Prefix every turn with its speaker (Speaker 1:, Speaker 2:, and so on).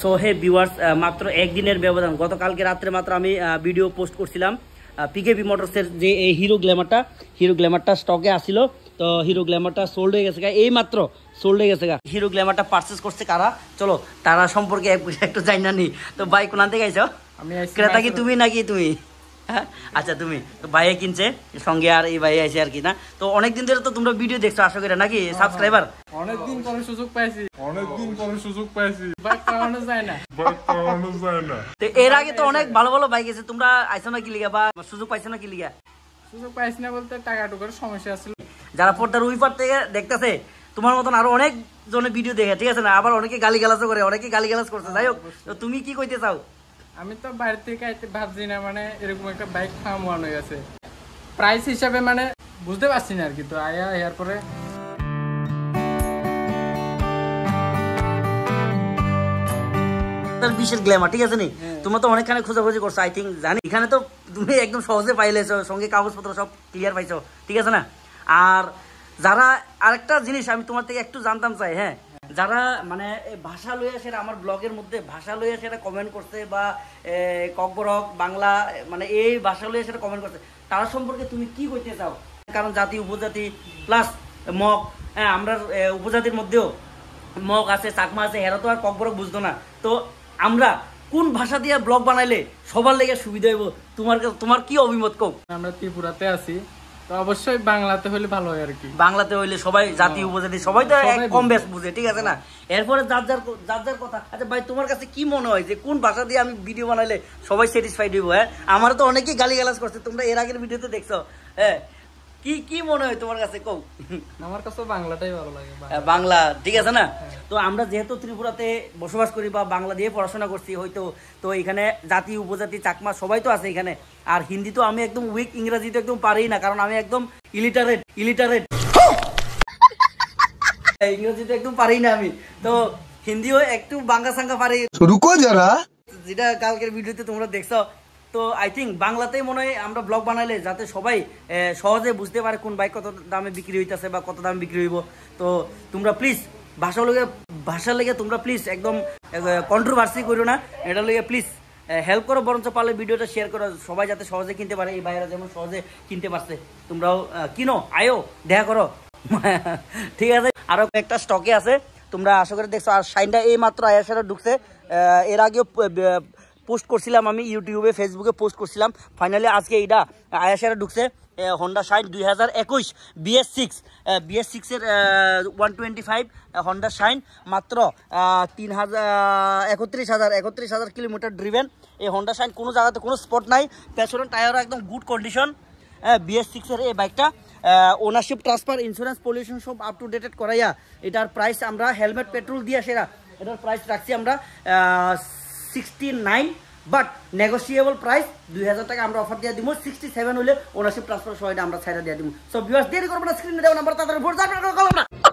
Speaker 1: So hey viewers মাত্র একদিনের ব্যবধান গতকালকে রাত্রে মাত্র আমি ভিডিও uh, পোস্ট করছিলাম পিকেবি uh, মোটরসের যে এই হিরো গ্ল্যামারটা হিরো গ্ল্যামারটা স্টকে আসিল তো হিরো গ্ল্যামারটা সোল্ড হয়ে গেছে এই মাত্র সোল্ড হয়ে গেছে গা হিরো গ্ল্যামারটা পারচেস করছে কারা চলো তারা সম্পর্কে একটু জানি না নি তো বাইক কোনান থেকে আইছো ক্রেতা কি তুমি নাকি তুমি আচ্ছা তুমি ভাইয়া কিনছে সঙ্গে আর এই ভাইয়া আছে আর কি না তো অনেকদিন ধরে তো তোমরা ভিডিও দেখছো আশা করি নাকি সাবস্ক্রাইবার অনেকদিন পরে সুযোগ পাইছি অনেকদিন পরে সুযোগ পাইছি বাইক চালানো যায় না এর আগে তো অনেক ভালো ভালো বাইক আছে তোমরা লিগা বা সুযোগ পাইছো লিগা সুযোগ পাইছি না বলতে টাকা টুকার সমস্যা আছে যারা পর্দার উইপার থেকে দেখতেছে তোমার মতন আরো অনেক জনের ভিডিও দেখে ঠিক আছে না আবার অনেকে গালি গালাজও করে অনেকে গালি গালাজ করছে যাই হোক তুমি কি কইতে চাও আমি তো বাড়ি থেকে ভাবছি না মানে এরকম একটা বাইক ফার্ম ওয়ান হয়ে গেছে প্রাইস হিসাবে মানে বুঝতে পারছি না আর কি তো আয়া এর পরে ঠিক আছে নি হ্যাঁ। তোমরা তো জানি এখানে তো তুমি একদম সহজে পাইলেছো সব ক্লিয়ার পাইছো ঠিক আছে না আর যারা আরেকটা জিনিস আমি তোমার থেকে একটু জানতাম চাই হ্যাঁ যারা মানে ভাষা লইয়া সেটা আমার ব্লগের মধ্যে ভাষা লইয়া সেটা কমেন্ট করছে বা হক বাংলা মানে এই ভাষা লইয়া সেটা কমেন্ট করছে তারা সম্পর্কে তুমি কি কইতে চাও কারণ জাতি উপজাতি প্লাস মগ হ্যাঁ আমরা উপজাতির মধ্যেও মগ আছে চাকমা আছে হেরা তো আর ককবরক বুঝতো না তো আমরা কোন ভাষা দিয়ে ব্লগ বানাইলে সবার লেগে সুবিধা হইব তোমার তোমার কি অভিমত কম আমরা ত্রিপুরাতে আছি তো অবশ্যই বাংলাতে হইলে ভালো হয় আর কি বাংলাতে হইলে সবাই হ্যাঁ। জাতি উপজাতি সবাই তো কম বেশ বুঝে ঠিক আছে না এরপরে যার যার যার যার কথা আচ্ছা ভাই তোমার কাছে কি মনে হয় যে কোন ভাষা দিয়ে আমি ভিডিও বানাইলে সবাই স্যাটিসফাইড হইব হ্যাঁ আমার তো অনেকেই গালি গালাজ করছে তোমরা এর আগের ভিডিওতে দেখছো হ্যাঁ কি কি মনে হয় তোমার কাছে কও আমার কাছে বাংলাটাই ভালো লাগে বাংলা হ্যাঁ, ঠিক আছে না হ্যাঁ। তো আমরা যেহেতু ত্রিপুরাতে বসবাস করি বা বাংলা দিয়ে পড়াশোনা করছি হয়তো তো এখানে জাতি উপজাতি চাকমা সবাই তো আছে এখানে আর হিন্দি তো আমি একদম উইক ইংরাজি তো একদম পারি না কারণ আমি একদম ইলিটারেট হ্যাঁ, ইলিটারেট ইংরেজি তো একদম পারি না আমি তো হিন্দিও একটু বাঙ্গা সাঙ্গা পারি রুকো যারা যেটা কালকের ভিডিওতে তোমরা দেখছো তো আই থিঙ্ক বাংলাতেই মনে হয় আমরা ব্লগ বানাইলে যাতে সবাই সহজে বুঝতে পারে কোন বাইক কত দামে বিক্রি হইতেছে বা কত দামে বিক্রি হইব তো তোমরা প্লিজ ভাষা লেগে ভাষার লেগে তোমরা প্লিজ একদম কন্ট্রোভার্সি করো না এটা লেগে প্লিজ হেল্প করো বরঞ্চ পারলে ভিডিওটা শেয়ার করো সবাই যাতে সহজে কিনতে পারে এই বাইরে যেমন সহজে কিনতে পারছে তোমরাও কিনো আয়ো দেখা করো ঠিক আছে আরও একটা স্টকে আছে তোমরা আশা করে দেখছো আর সাইনটা এই মাত্র আয়ার ঢুকছে এর আগেও পোস্ট করছিলাম আমি ইউটিউবে ফেসবুকে পোস্ট করছিলাম ফাইনালি আজকে এটা আয়াসারা ঢুকছে হন্ডা শাইন দুই হাজার একুশ বিএস সিক্স বিএস সিক্সের one twenty five Honda Shine মাত্র তিন হাজার একত্রিশ হাজার একত্রিশ হাজার কিলোমিটার ড্রিভেন এই হন্ডা শাইন কোনো জায়গাতে কোনো স্পট নাই পেছনে টায়ার একদম গুড কন্ডিশন বিএস সিক্সের এই বাইকটা ওনারশিপ ট্রান্সফার ইন্স্যুরেন্স পলিউশন সব আপ টু ডেটেড করাইয়া এটার প্রাইস আমরা হেলমেট পেট্রোল দিয়ে সেরা এটার প্রাইস রাখছি আমরা sixty nine but negotiable price দুই হাজার টাকা আমরা অফার দিয়ে দিব সিক্সটি সেভেন হলে ওনারশিপ ট্রান্সফার সহায়তা আমরা ছাইটা দিয়ে দিব সো ভিউয়ার্স দেরি করবো না স্ক্রিনে দেওয়া নাম্বার তাদের ভোট